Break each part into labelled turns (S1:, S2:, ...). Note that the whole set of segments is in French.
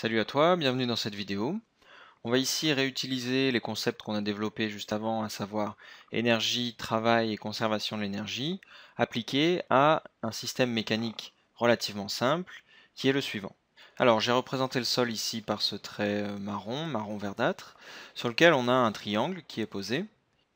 S1: Salut à toi, bienvenue dans cette vidéo. On va ici réutiliser les concepts qu'on a développés juste avant, à savoir énergie, travail et conservation de l'énergie, appliqués à un système mécanique relativement simple, qui est le suivant. Alors j'ai représenté le sol ici par ce trait euh, marron, marron verdâtre, sur lequel on a un triangle qui est posé.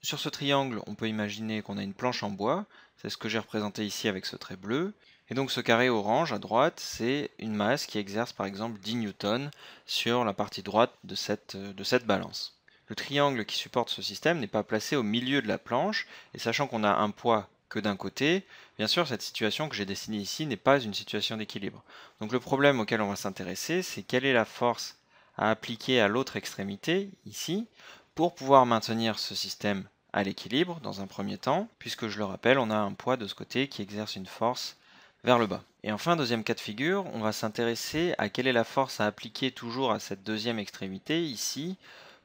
S1: Sur ce triangle, on peut imaginer qu'on a une planche en bois, c'est ce que j'ai représenté ici avec ce trait bleu, et donc ce carré orange à droite, c'est une masse qui exerce par exemple 10 newtons sur la partie droite de cette, euh, de cette balance. Le triangle qui supporte ce système n'est pas placé au milieu de la planche, et sachant qu'on a un poids que d'un côté, bien sûr cette situation que j'ai dessinée ici n'est pas une situation d'équilibre. Donc le problème auquel on va s'intéresser, c'est quelle est la force à appliquer à l'autre extrémité, ici, pour pouvoir maintenir ce système à l'équilibre dans un premier temps, puisque je le rappelle, on a un poids de ce côté qui exerce une force vers le bas. Et enfin, deuxième cas de figure, on va s'intéresser à quelle est la force à appliquer toujours à cette deuxième extrémité, ici,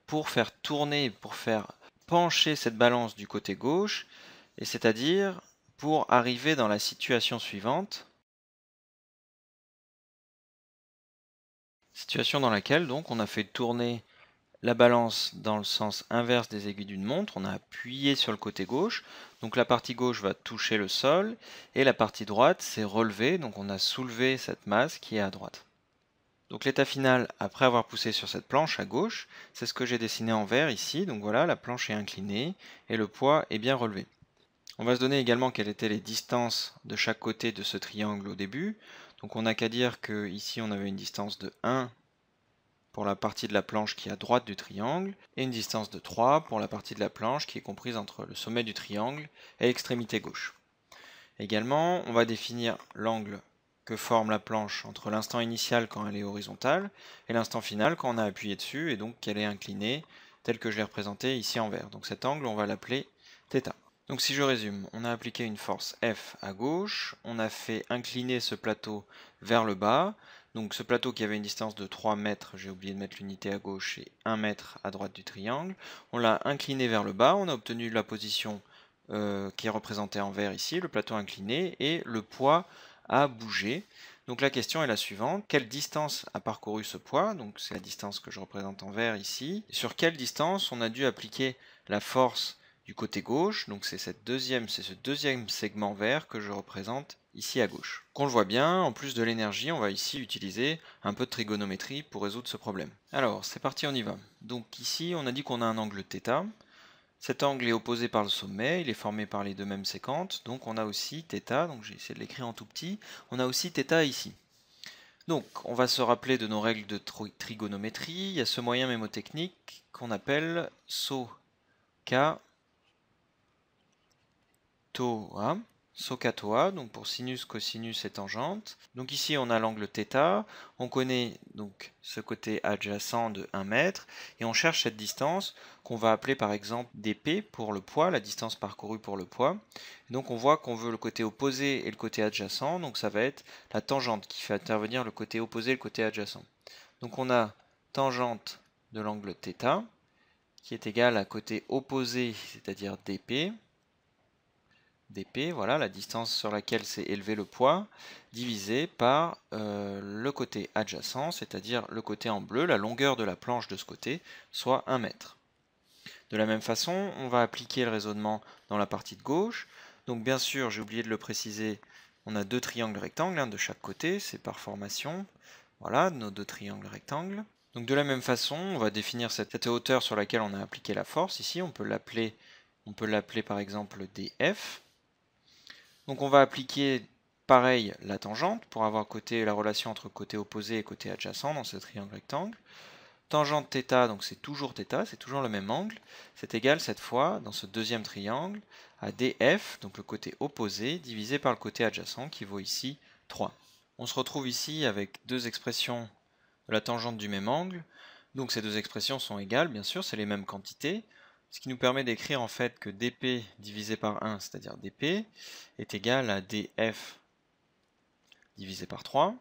S1: pour faire tourner, pour faire pencher cette balance du côté gauche, et c'est-à-dire pour arriver dans la situation suivante, situation dans laquelle donc on a fait tourner la balance dans le sens inverse des aiguilles d'une montre. On a appuyé sur le côté gauche, donc la partie gauche va toucher le sol, et la partie droite s'est relevée, donc on a soulevé cette masse qui est à droite. Donc l'état final, après avoir poussé sur cette planche à gauche, c'est ce que j'ai dessiné en vert ici, donc voilà, la planche est inclinée, et le poids est bien relevé. On va se donner également quelles étaient les distances de chaque côté de ce triangle au début. Donc on n'a qu'à dire que ici on avait une distance de 1 pour la partie de la planche qui est à droite du triangle, et une distance de 3 pour la partie de la planche qui est comprise entre le sommet du triangle et l'extrémité gauche. Également, on va définir l'angle que forme la planche entre l'instant initial quand elle est horizontale et l'instant final quand on a appuyé dessus et donc qu'elle est inclinée tel que je l'ai représenté ici en vert. Donc cet angle, on va l'appeler θ. Donc si je résume, on a appliqué une force F à gauche, on a fait incliner ce plateau vers le bas, donc ce plateau qui avait une distance de 3 mètres, j'ai oublié de mettre l'unité à gauche et 1 mètre à droite du triangle, on l'a incliné vers le bas, on a obtenu la position euh, qui est représentée en vert ici, le plateau incliné, et le poids a bougé. Donc la question est la suivante, quelle distance a parcouru ce poids Donc c'est la distance que je représente en vert ici. sur quelle distance on a dû appliquer la force du côté gauche, donc c'est ce deuxième segment vert que je représente ici à gauche. Qu'on le voit bien, en plus de l'énergie, on va ici utiliser un peu de trigonométrie pour résoudre ce problème. Alors, c'est parti, on y va. Donc ici, on a dit qu'on a un angle θ. Cet angle est opposé par le sommet, il est formé par les deux mêmes séquentes, donc on a aussi θ, donc j'ai essayé de l'écrire en tout petit, on a aussi θ ici. Donc, on va se rappeler de nos règles de trigonométrie, il y a ce moyen mémotechnique qu'on appelle SOK TOA, Socatoa, donc pour sinus, cosinus et tangente. Donc ici on a l'angle θ, on connaît donc ce côté adjacent de 1 mètre, et on cherche cette distance qu'on va appeler par exemple dp pour le poids, la distance parcourue pour le poids. donc on voit qu'on veut le côté opposé et le côté adjacent, donc ça va être la tangente qui fait intervenir le côté opposé et le côté adjacent. Donc on a tangente de l'angle θ qui est égal à côté opposé, c'est-à-dire dp, dp, voilà, la distance sur laquelle s'est élevé le poids, divisé par euh, le côté adjacent, c'est-à-dire le côté en bleu, la longueur de la planche de ce côté, soit 1 mètre. De la même façon, on va appliquer le raisonnement dans la partie de gauche. Donc bien sûr, j'ai oublié de le préciser, on a deux triangles rectangles, un hein, de chaque côté, c'est par formation. Voilà, nos deux triangles rectangles. Donc de la même façon, on va définir cette, cette hauteur sur laquelle on a appliqué la force. Ici, on peut l'appeler par exemple DF. Donc on va appliquer pareil la tangente pour avoir la relation entre côté opposé et côté adjacent dans ce triangle rectangle. Tangente θ, donc c'est toujours θ, c'est toujours le même angle, c'est égal cette fois, dans ce deuxième triangle, à df, donc le côté opposé, divisé par le côté adjacent qui vaut ici 3. On se retrouve ici avec deux expressions de la tangente du même angle, donc ces deux expressions sont égales, bien sûr, c'est les mêmes quantités, ce qui nous permet d'écrire en fait que dp divisé par 1, c'est-à-dire dp, est égal à df divisé par 3.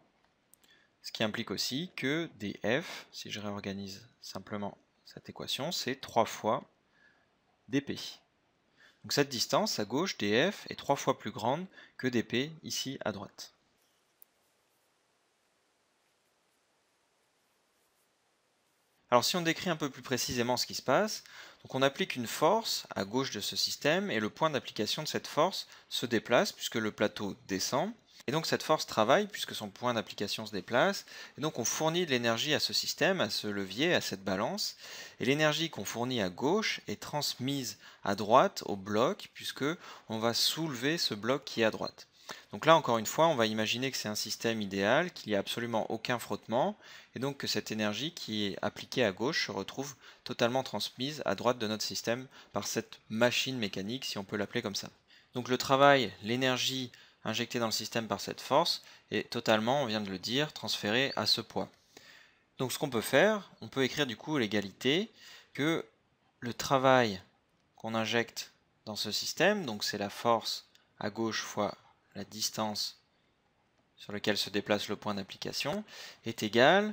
S1: Ce qui implique aussi que df, si je réorganise simplement cette équation, c'est 3 fois dp. Donc cette distance à gauche, df, est 3 fois plus grande que dp ici à droite. Alors si on décrit un peu plus précisément ce qui se passe, on applique une force à gauche de ce système et le point d'application de cette force se déplace puisque le plateau descend. Et donc cette force travaille puisque son point d'application se déplace. Et donc on fournit de l'énergie à ce système, à ce levier, à cette balance. Et l'énergie qu'on fournit à gauche est transmise à droite au bloc puisque on va soulever ce bloc qui est à droite. Donc là, encore une fois, on va imaginer que c'est un système idéal, qu'il n'y a absolument aucun frottement, et donc que cette énergie qui est appliquée à gauche se retrouve totalement transmise à droite de notre système par cette machine mécanique, si on peut l'appeler comme ça. Donc le travail, l'énergie injectée dans le système par cette force est totalement, on vient de le dire, transférée à ce poids. Donc ce qu'on peut faire, on peut écrire du coup l'égalité que le travail qu'on injecte dans ce système, donc c'est la force à gauche fois la distance sur laquelle se déplace le point d'application, est égale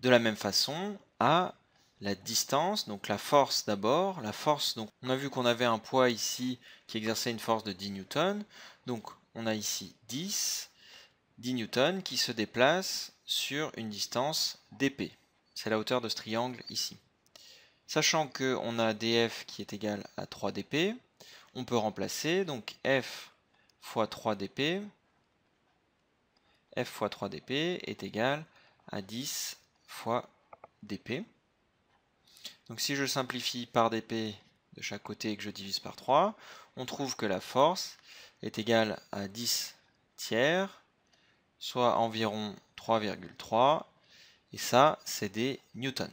S1: de la même façon à la distance, donc la force d'abord. La force, donc on a vu qu'on avait un poids ici qui exerçait une force de 10 newtons. Donc on a ici 10, 10 newtons qui se déplace sur une distance dp. C'est la hauteur de ce triangle ici. Sachant qu'on a df qui est égal à 3dp, on peut remplacer donc f fois 3 dp, f fois 3 dp est égal à 10 fois dp. Donc si je simplifie par dp de chaque côté et que je divise par 3, on trouve que la force est égale à 10 tiers, soit environ 3,3, et ça c'est des newtons.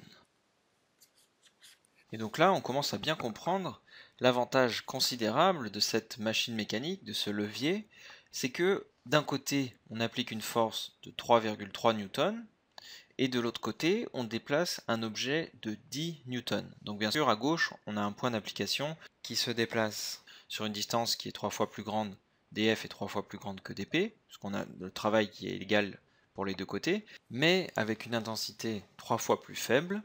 S1: Et donc là, on commence à bien comprendre l'avantage considérable de cette machine mécanique, de ce levier, c'est que d'un côté, on applique une force de 3,3 newtons, et de l'autre côté, on déplace un objet de 10 newtons. Donc bien sûr, à gauche, on a un point d'application qui se déplace sur une distance qui est 3 fois plus grande, df est 3 fois plus grande que dp, puisqu'on a le travail qui est égal pour les deux côtés, mais avec une intensité trois fois plus faible,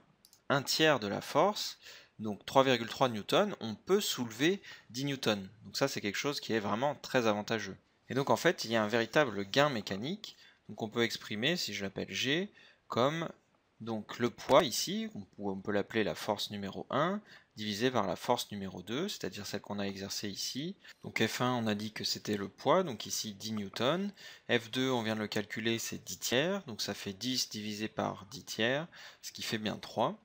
S1: un tiers de la force, donc 3,3 newtons, on peut soulever 10 newtons. Donc ça c'est quelque chose qui est vraiment très avantageux. Et donc en fait il y a un véritable gain mécanique, donc on peut exprimer, si je l'appelle G, comme donc le poids ici, on peut l'appeler la force numéro 1, divisé par la force numéro 2, c'est-à-dire celle qu'on a exercée ici. Donc F1, on a dit que c'était le poids, donc ici 10 newtons. F2, on vient de le calculer, c'est 10 tiers, donc ça fait 10 divisé par 10 tiers, ce qui fait bien 3.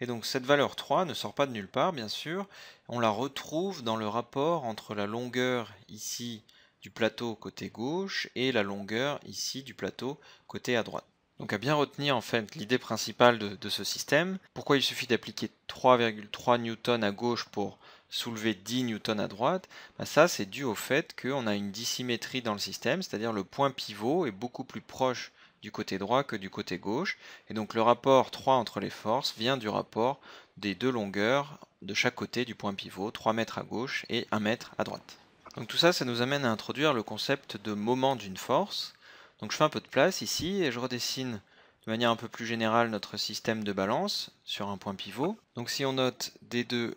S1: Et donc cette valeur 3 ne sort pas de nulle part, bien sûr. On la retrouve dans le rapport entre la longueur ici du plateau côté gauche et la longueur ici du plateau côté à droite. Donc à bien retenir en fait l'idée principale de, ce système, pourquoi il suffit d'appliquer 3,3 newton à gauche pour soulever 10 newton à droite, bah, ça c'est dû au fait qu'on a une dissymétrie dans le système, c'est-à-dire le point pivot est beaucoup plus proche du côté droit que du côté gauche. Et donc le rapport 3 entre les forces vient du rapport des deux longueurs de chaque côté du point pivot, 3 mètres à gauche et 1 mètre à droite. Donc tout ça, ça nous amène à introduire le concept de moment d'une force. Donc je fais un peu de place ici et je redessine de manière un peu plus générale notre système de balance sur un point pivot. Donc si on note D2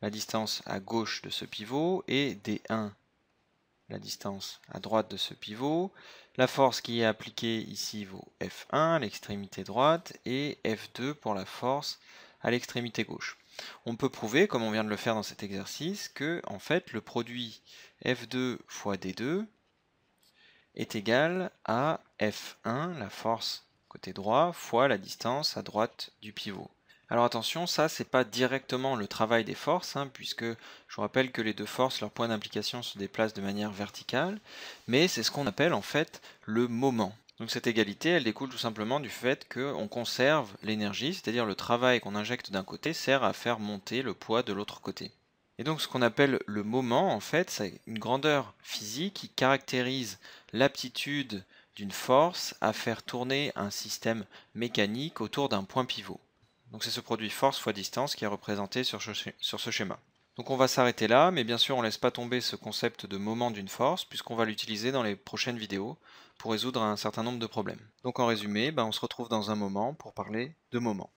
S1: la distance à gauche de ce pivot et D1 la distance à droite de ce pivot. La force qui est appliquée ici vaut F1 à l'extrémité droite et F2 pour la force à l'extrémité gauche. On peut prouver, comme on vient de le faire dans cet exercice, que en fait le produit F2 fois D2 est égal à F1, la force côté droit, fois la distance à droite du pivot. Alors attention, ça c'est pas directement le travail des forces, hein, puisque je vous rappelle que les deux forces, leur points d'implication se déplacent de manière verticale, mais c'est ce qu'on appelle en fait le moment. Donc cette égalité, elle découle tout simplement du fait qu'on conserve l'énergie, c'est-à-dire le travail qu'on injecte d'un côté sert à faire monter le poids de l'autre côté. Et donc ce qu'on appelle le moment, en fait, c'est une grandeur physique qui caractérise l'aptitude d'une force à faire tourner un système mécanique autour d'un point pivot. Donc c'est ce produit force fois distance qui est représenté sur, ce schéma. Donc on va s'arrêter là, mais bien sûr on ne laisse pas tomber ce concept de moment d'une force, puisqu'on va l'utiliser dans les prochaines vidéos pour résoudre un certain nombre de problèmes. Donc en résumé, ben, on se retrouve dans un moment pour parler de moment.